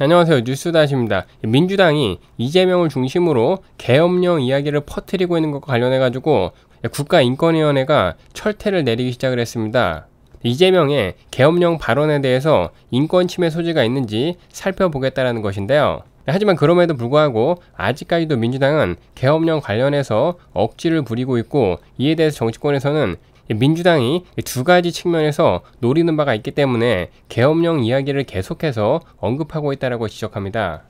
안녕하세요. 뉴스다시입니다. 민주당이 이재명을 중심으로 계엄령 이야기를 퍼뜨리고 있는 것과 관련해가지고 국가인권위원회가 철퇴를 내리기 시작을 했습니다. 이재명의 계엄령 발언에 대해서 인권침해 소지가 있는지 살펴보겠다는 것인데요. 하지만 그럼에도 불구하고 아직까지도 민주당은 계엄령 관련해서 억지를 부리고 있고 이에 대해서 정치권에서는 민주당이 두 가지 측면에서 노리는 바가 있기 때문에 계엄령 이야기를 계속해서 언급하고 있다고 지적합니다.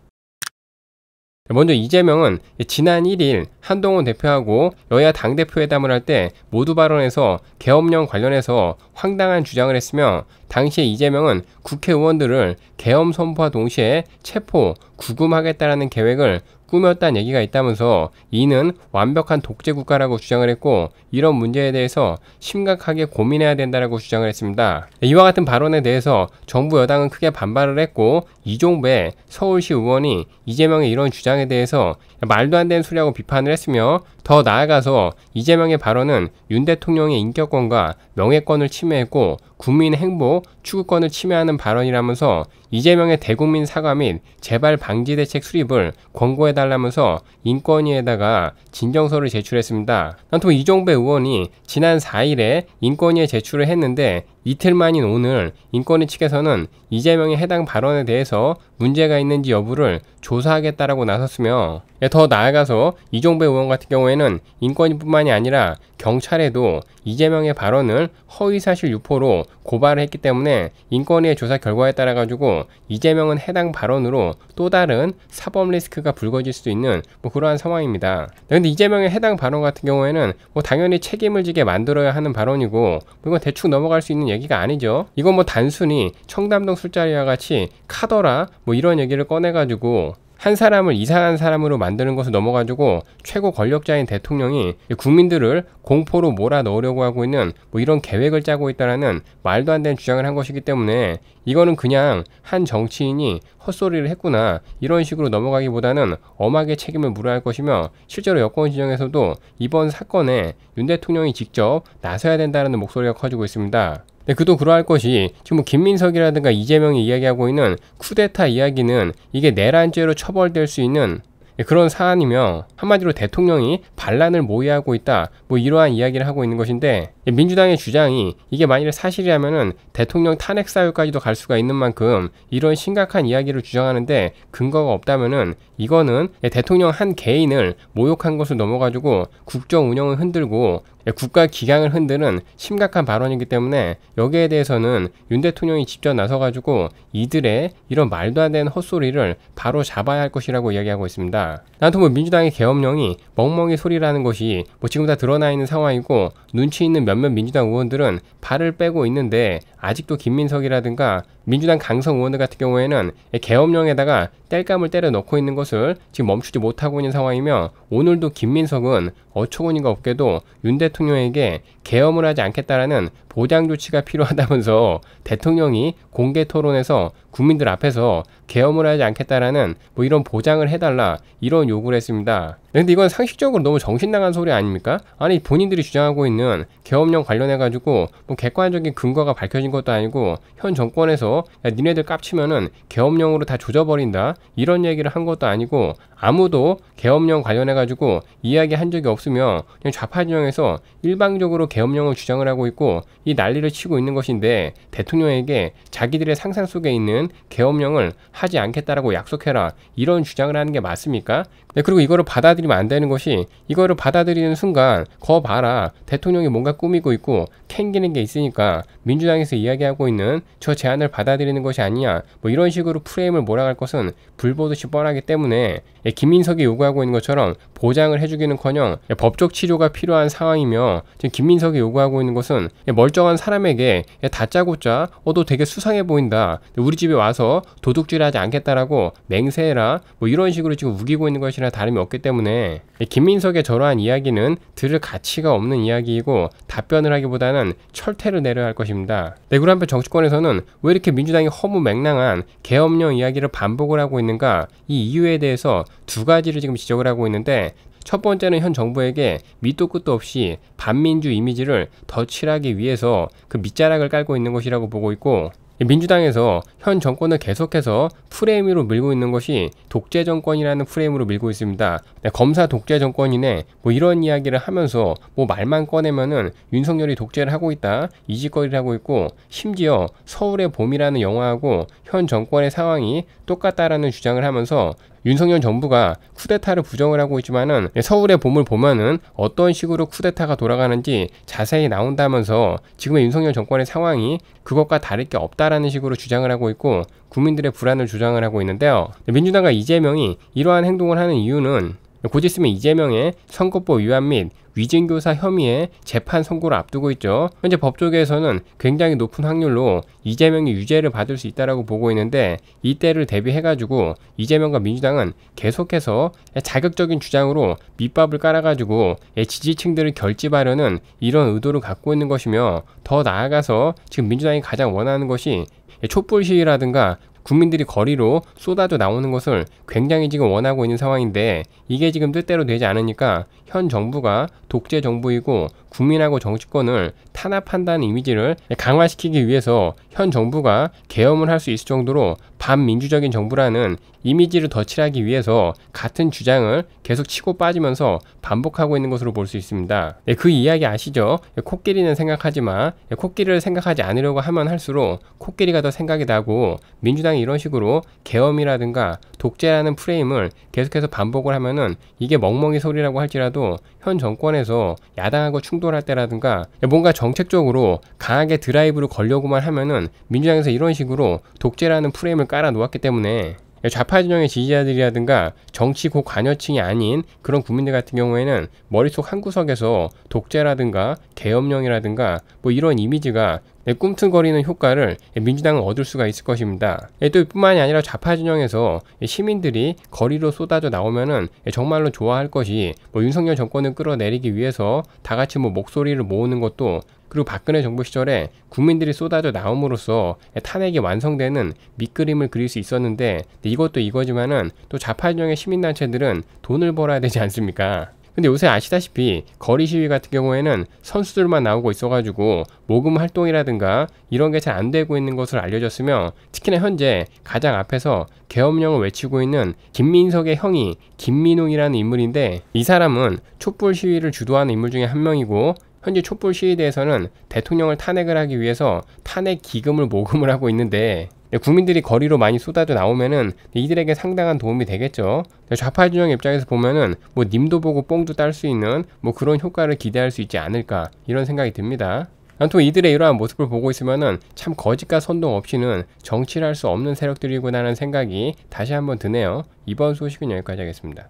먼저 이재명은 지난 1일 한동훈 대표하고 여야 당대표 회담을 할 때 모두 발언에서 개업령 관련해서 황당한 주장을 했으며 당시에 이재명은 국회의원들을 개엄 선포와 동시에 체포, 구금하겠다라는 계획을 꾸몄다는 얘기가 있다면서 이는 완벽한 독재 국가라고 주장을 했고 이런 문제에 대해서 심각하게 고민해야 된다라고 주장을 했습니다. 이와 같은 발언에 대해서 정부 여당은 크게 반발을 했고 이종배 서울시 의원이 이재명의 이런 주장에 대해서 말도 안 되는 소리하고 비판을 했으며 더 나아가서 이재명의 발언은 윤 대통령의 인격권과 명예권을 침해했고 국민 행복, 추구권을 침해하는 발언이라면서 이재명의 대국민 사과 및 재발 방지 대책 수립을 권고해달라면서 인권위에다가 진정서를 제출했습니다. 난또 이종배 의원이 지난 4일에 인권위에 제출을 했는데 이틀 만인 오늘 인권위 측에서는 이재명의 해당 발언에 대해서 문제가 있는지 여부를 조사하겠다라고 나섰으며 예, 더 나아가서 이종배 의원 같은 경우에는 인권위뿐만이 아니라 경찰에도 이재명의 발언을 허위사실 유포로 고발을 했기 때문에 인권위의 조사 결과에 따라 가지고 이재명은 해당 발언으로 또 다른 사법 리스크가 불거질 수도 있는 뭐 그러한 상황입니다. 그런데 네, 이재명의 해당 발언 같은 경우에는 뭐 당연히 책임을 지게 만들어야 하는 발언이고 뭐 이건 대충 넘어갈 수 있는 얘기가 아니죠. 이건 뭐 단순히 청담동 술자리와 같이 카더라 뭐 이런 얘기를 꺼내가지고 한 사람을 이상한 사람으로 만드는 것을 넘어가지고 최고 권력자인 대통령이 국민들을 공포로 몰아 넣으려고 하고 있는 뭐 이런 계획을 짜고 있다라는 말도 안 되는 주장을 한 것이기 때문에 이거는 그냥 한 정치인이 헛소리를 했구나 이런 식으로 넘어가기보다는 엄하게 책임을 물어야 할 것이며 실제로 여권 지정에서도 이번 사건에 윤 대통령이 직접 나서야 된다는 목소리가 커지고 있습니다. 근데 네, 그도 그러할 것이 지금 뭐 김민석이라든가 이재명이 이야기하고 있는 쿠데타 이야기는 이게 내란죄로 처벌될 수 있는 예, 그런 사안이며 한마디로 대통령이 반란을 모의하고 있다 뭐 이러한 이야기를 하고 있는 것인데 예, 민주당의 주장이 이게 만일 사실이라면 대통령 탄핵 사유까지도 갈 수가 있는 만큼 이런 심각한 이야기를 주장하는데 근거가 없다면 이거는 예, 대통령 한 개인을 모욕한 것을 넘어가지고 국정 운영을 흔들고 예, 국가 기강을 흔드는 심각한 발언이기 때문에 여기에 대해서는 윤 대통령이 직접 나서가지고 이들의 이런 말도 안 되는 헛소리를 바로 잡아야 할 것이라고 이야기하고 있습니다. 나한테뭐 민주당의 개업령이 멍멍이 소리라는 것이 뭐 지금 다 드러나 있는 상황이고 눈치 있는 몇몇 민주당 의원들은 발을 빼고 있는데 아직도 김민석이라든가 민주당 강성 의원들 같은 경우에는 개업령에다가 땔감을 때려 넣고 있는 것을 지금 멈추지 못하고 있는 상황이며 오늘도 김민석은 어처구니가 없게도 윤 대통령에게 개엄을 하지 않겠다라는 보장 조치가 필요하다면서 대통령이 공개 토론에서 국민들 앞에서 계엄을 하지 않겠다라는 뭐 이런 보장을 해달라 이런 요구를 했습니다. 근데 이건 상식적으로 너무 정신 나간 소리 아닙니까? 아니 본인들이 주장하고 있는 계엄령 관련해 가지고 뭐 객관적인 근거가 밝혀진 것도 아니고 현 정권에서 야, 니네들 깝치면은 계엄령으로 다 조져버린다 이런 얘기를 한 것도 아니고 아무도 계엄령 관련해 가지고 이야기한 적이 없으며 그냥 좌파 진영에서 일방적으로 계엄령을 주장을 하고 있고 이 난리를 치고 있는 것인데 대통령에게 자기들의 상상 속에 있는 계엄령을 하지 않겠다라고 약속해라 이런 주장을 하는 게 맞습니까? 네, 그리고 이거를 받아들이면 안 되는 것이 이거를 받아들이는 순간 거 봐라 대통령이 뭔가 꾸미고 있고 캥기는 게 있으니까 민주당에서 이야기하고 있는 저 제안을 받아들이는 것이 아니냐 뭐 이런 식으로 프레임을 몰아갈 것은 불보듯이 뻔하기 때문에 예, 김민석이 요구하고 있는 것처럼 보장을 해주기는커녕 예, 법적 치료가 필요한 상황이며 지금 김민석이 요구하고 있는 것은 예, 멀쩡한 사람에게 다짜고짜 어너 되게 수상해 보인다 우리 집에 와서 도둑질하지 않겠다라고 맹세해라 뭐 이런 식으로 지금 우기고 있는 것이나 다름이 없기 때문에 김민석의 저러한 이야기는 들을 가치가 없는 이야기이고 답변을 하기보다는 철퇴를 내려야 할 것입니다. 네, 그리고 한편 정치권에서는 왜 이렇게 민주당이 허무맹랑한 개업령 이야기를 반복을 하고 있는가 이 이유에 대해서 두 가지를 지금 지적을 하고 있는데 첫 번째는 현 정부에게 밑도 끝도 없이 반민주 이미지를 더 칠하기 위해서 그 밑자락을 깔고 있는 것이라고 보고 있고 민주당에서 현 정권을 계속해서 프레임으로 밀고 있는 것이 독재 정권이라는 프레임으로 밀고 있습니다. 네, 검사 독재 정권이네 뭐 이런 이야기를 하면서 뭐 말만 꺼내면은 윤석열이 독재를 하고 있다 이짓거리를 하고 있고 심지어 서울의 봄이라는 영화하고 현 정권의 상황이 똑같다라는 주장을 하면서 윤석열 정부가 쿠데타를 부정을 하고 있지만은 서울의 봄을 보면은 어떤 식으로 쿠데타가 돌아가는지 자세히 나온다면서 지금의 윤석열 정권의 상황이 그것과 다를 게 없다라는 식으로 주장을 하고 있고 국민들의 불안을 주장을 하고 있는데요. 민주당과 이재명이 이러한 행동을 하는 이유는 곧 있으면 이재명의 선거법 위반 및 위증교사 혐의의 재판 선고를 앞두고 있죠. 현재 법조계에서는 굉장히 높은 확률로 이재명이 유죄를 받을 수 있다라고 보고 있는데 이때를 대비해가지고 이재명과 민주당은 계속해서 자극적인 주장으로 밑밥을 깔아가지고 지지층들을 결집하려는 이런 의도를 갖고 있는 것이며 더 나아가서 지금 민주당이 가장 원하는 것이 촛불 시위라든가 국민들이 거리로 쏟아져 나오는 것을 굉장히 지금 원하고 있는 상황인데 이게 지금 뜻대로 되지 않으니까 현 정부가 독재 정부이고 국민하고 정치권을 탄압한다는 이미지를 강화시키기 위해서 현 정부가 개엄을 할 수 있을 정도로 반민주적인 정부라는 이미지를 덧칠하기 위해서 같은 주장을 계속 치고 빠지면서 반복하고 있는 것으로 볼 수 있습니다. 네, 그 이야기 아시죠? 예, 코끼리는 생각하지만 예, 코끼리를 생각하지 않으려고 하면 할수록 코끼리가 더 생각이 나고 민주당이 이런 식으로 계엄이라든가 독재라는 프레임을 계속해서 반복을 하면은 이게 멍멍이 소리라고 할지라도 현 정권에서 야당하고 충돌할 때라든가 예, 뭔가 정책적으로 강하게 드라이브를 걸려고만 하면은 민주당에서 이런 식으로 독재라는 프레임을 깔아 놓았기 때문에 좌파 진영의 지지자들이라든가 정치고 관여층이 아닌 그런 국민들 같은 경우에는 머릿속 한구석에서 독재라든가 계엄령이라든가 뭐 이런 이미지가 꿈틀거리는 효과를 민주당은 얻을 수가 있을 것입니다. 예, 또 뿐만이 아니라 좌파 진영에서 시민들이 거리로 쏟아져 나오면은 정말로 좋아할 것이 뭐 윤석열 정권을 끌어내리기 위해서 다 같이 뭐 목소리를 모으는 것도 그리고 박근혜 정부 시절에 국민들이 쏟아져 나옴으로써 탄핵이 완성되는 밑그림을 그릴 수 있었는데 이것도 이거지만은 또 좌파진영의 시민단체들은 돈을 벌어야 되지 않습니까? 근데 요새 아시다시피 거리 시위 같은 경우에는 선수들만 나오고 있어가지고 모금 활동이라든가 이런 게 잘 안 되고 있는 것을 알려졌으며 특히나 현재 가장 앞에서 계엄령을 외치고 있는 김민석의 형이 김민웅이라는 인물인데 이 사람은 촛불 시위를 주도하는 인물 중에 한 명이고 현재 촛불 시위대에서는 대통령을 탄핵을 하기 위해서 탄핵 기금을 모금을 하고 있는데 국민들이 거리로 많이 쏟아져 나오면은 이들에게 상당한 도움이 되겠죠. 좌파 진영 입장에서 보면은 뭐 님도 보고 뽕도 딸 수 있는 뭐 그런 효과를 기대할 수 있지 않을까 이런 생각이 듭니다. 아무튼 이들의 이러한 모습을 보고 있으면은 참 거짓과 선동 없이는 정치를 할 수 없는 세력들이구나라는 생각이 다시 한번 드네요. 이번 소식은 여기까지 하겠습니다.